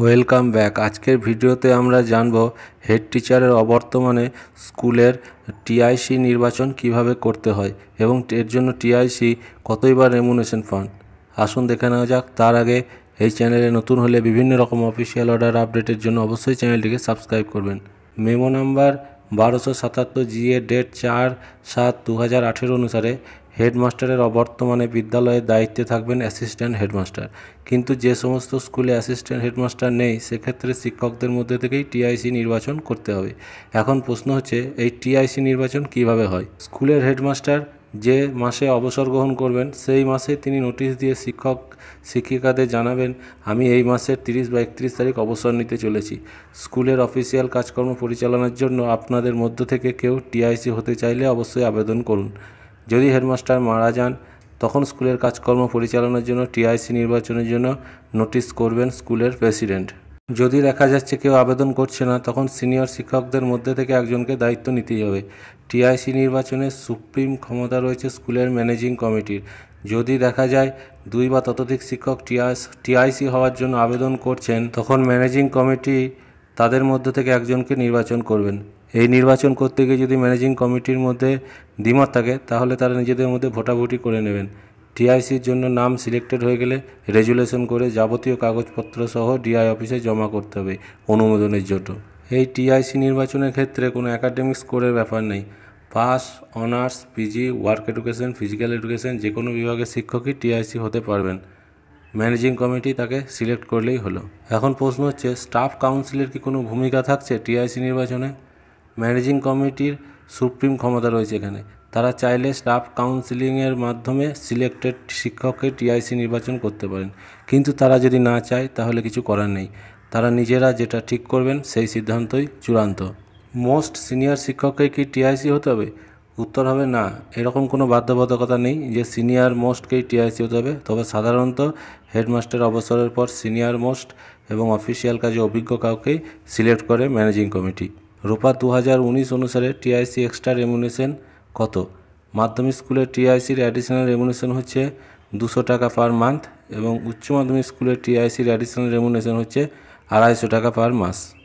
welcome back আজকের ভিডিওতে আমরা জানব হেড টিচারের অবর্তমানে স্কুলের টিআইসি নির্বাচন কিভাবে করতে হয় এবং এর জন্য টিআইসি কতই বা রেমুনেশন ফান্ড আসুন দেখে নেওয়া যাক তার আগে এই চ্যানেলে নতুন হলে বিভিন্ন রকম অফিসিয়াল অর্ডার আপডেটের জন্য অবশ্যই চ্যানেলটিকে সাবস্ক্রাইব করবেন মেমো নাম্বার বারোশো সাতাত্তর জিএ ডেট চার সাত দু হাজার আঠেরো অনুসারে হেডমাস্টারের অবর্তমানে বিদ্যালয়ের দায়িত্বে থাকবেন অ্যাসিস্ট্যান্ট হেডমাস্টার কিন্তু যে সমস্ত স্কুলে অ্যাসিস্ট্যান্ট হেডমাস্টার নেই সেক্ষেত্রে শিক্ষকদের মধ্যে থেকেই টিআইসি নির্বাচন করতে হবে এখন প্রশ্ন হচ্ছে এই টিআইসি নির্বাচন কিভাবে হয় স্কুলের হেডমাস্টার যে মাসে অবসর গ্রহণ করবেন সেই মাসে তিনি নোটিশ দিয়ে শিক্ষক শিক্ষিকাদের জানাবেন আমি এই মাসের তিরিশ বা একত্রিশ তারিখ অবসর নিতে চলেছি স্কুলের অফিসিয়াল কাজকর্ম পরিচালনার জন্য আপনাদের মধ্য থেকে কেউ টিআইসি হতে চাইলে অবশ্যই আবেদন করুন যদি হেডমাস্টার মারা যান তখন স্কুলের কাজকর্ম পরিচালনার জন্য টিআইসি নির্বাচনের জন্য নোটিশ করবেন স্কুলের প্রেসিডেন্ট যদি দেখা যাচ্ছে কেউ আবেদন করছে না তখন সিনিয়র শিক্ষকদের মধ্যে থেকে একজনকে দায়িত্ব নিতেই হবে টিআইসি নির্বাচনে সুপ্রিম ক্ষমতা রয়েছে স্কুলের ম্যানেজিং কমিটির যদি দেখা যায় দুই বা ততোধিক শিক্ষক টিআইসি হওয়ার জন্য আবেদন করছেন তখন ম্যানেজিং কমিটি তাদের মধ্য থেকে একজনকে নির্বাচন করবেন এই নির্বাচন করতে গিয়ে যদি ম্যানেজিং কমিটির মধ্যে দ্বিমত থাকে তাহলে তারা নিজেদের মধ্যে ভোটাভুটি করে নেবেন টিআইসির জন্য নাম সিলেক্টেড হয়ে গেলে রেজুলেশন করে যাবতীয় কাগজপত্র সহ ডিআই অফিসে জমা করতে হবে অনুমোদনের জন্য এই টিআইসি নির্বাচনের ক্ষেত্রে কোনো একাডেমিক স্কোরের ব্যাপার নেই pass honours PG work education physical education যে কোনো বিভাগের শিক্ষকই টিআইসি হতে পারবেন ম্যানেজিং কমিটি তাকে সিলেক্ট করলেই হলো এখন প্রশ্ন হচ্ছে স্টাফ কাউন্সিলের কি কোনো ভূমিকা থাকছে টিআইসি নির্বাচনে ম্যানেজিং কমিটির সুপ্রিম ক্ষমতা রয়েছে এখানে তারা চাইলে স্টাফ কাউন্সিলিংয়ের মাধ্যমে সিলেক্টেড শিক্ষককে টিআইসি নির্বাচন করতে পারেন কিন্তু তারা যদি না চায় তাহলে কিছু করার নেই তারা নিজেরা যেটা ঠিক করবেন সেই সিদ্ধান্তই চূড়ান্ত মোস্ট সিনিয়র শিক্ষককে কি টিআইসি হতে হবে উত্তর হবে না এরকম কোনো বাধ্যবাধকতা নেই যে সিনিয়র মোস্টকেই টিআইসি হতে হবে তবে সাধারণত হেডমাস্টার অবসরের পর সিনিয়র মোস্ট এবং অফিসিয়াল কাজে অভিজ্ঞ কাউকেই সিলেক্ট করে ম্যানেজিং কমিটি রোপা দু হাজার উনিশ অনুসারে টিআইসি এক্সট্রা রেমুনেশন কত মাধ্যমিক স্কুলে টিআইসির অ্যাডিশনাল রেমুনেশন হচ্ছে দুশো টাকা পার মান্থ এবং উচ্চ মাধ্যমিক স্কুলে টিআইসির অ্যাডিশনাল রেমুনেশন হচ্ছে আড়াইশো টাকা পার মাস